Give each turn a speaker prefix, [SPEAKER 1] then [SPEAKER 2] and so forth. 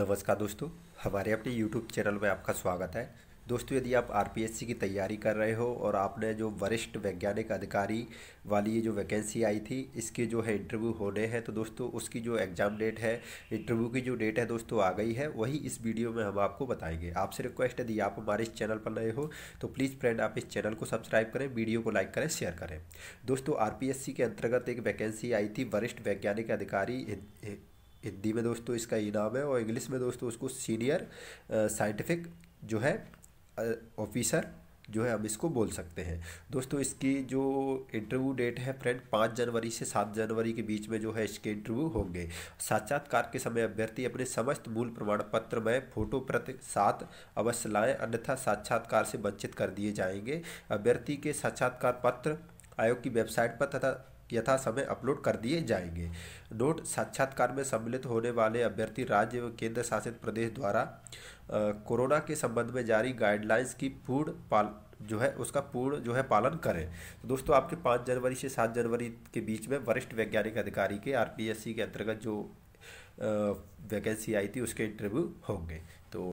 [SPEAKER 1] नमस्कार दोस्तों हमारे अपने यूट्यूब चैनल में आपका स्वागत है दोस्तों यदि आप आर की तैयारी कर रहे हो और आपने जो वरिष्ठ वैज्ञानिक अधिकारी वाली जो वैकेंसी आई थी इसके जो है इंटरव्यू होने हैं तो दोस्तों उसकी जो एग्ज़ाम डेट है इंटरव्यू की जो डेट है दोस्तों आ गई है वही इस वीडियो में हम आपको बताएंगे आपसे रिक्वेस्ट यदि आप हमारे इस चैनल पर नए हो तो प्लीज़ फ्रेंड आप इस चैनल को सब्सक्राइब करें वीडियो को लाइक करें शेयर करें दोस्तों आर के अंतर्गत एक वैकेंसी आई थी वरिष्ठ वैज्ञानिक अधिकारी हिंदी में दोस्तों इसका ये नाम है और इंग्लिश में दोस्तों उसको सीनियर साइंटिफिक जो है ऑफिसर जो है हम इसको बोल सकते हैं दोस्तों इसकी जो इंटरव्यू डेट है फ्रेंड पाँच जनवरी से सात जनवरी के बीच में जो है इसके इंटरव्यू होंगे साक्षात्कार के समय अभ्यर्थी अपने समस्त मूल प्रमाण पत्र में फोटो प्रति साथ अवश्य लाएँ अन्यथा साक्षात्कार से वंचित कर दिए जाएंगे अभ्यर्थी के साक्षात्कार पत्र आयोग की वेबसाइट पर तथा यथा समय अपलोड कर दिए जाएंगे नोट साक्षात्कार में सम्मिलित होने वाले अभ्यर्थी राज्य एवं केंद्र शासित प्रदेश द्वारा कोरोना के संबंध में जारी गाइडलाइंस की पूर्ण पाल जो है उसका पूर्ण जो है पालन करें तो दोस्तों आपके पाँच जनवरी से सात जनवरी के बीच में वरिष्ठ वैज्ञानिक अधिकारी के आर के अंतर्गत जो वैकेंसी आई थी उसके इंटरव्यू होंगे तो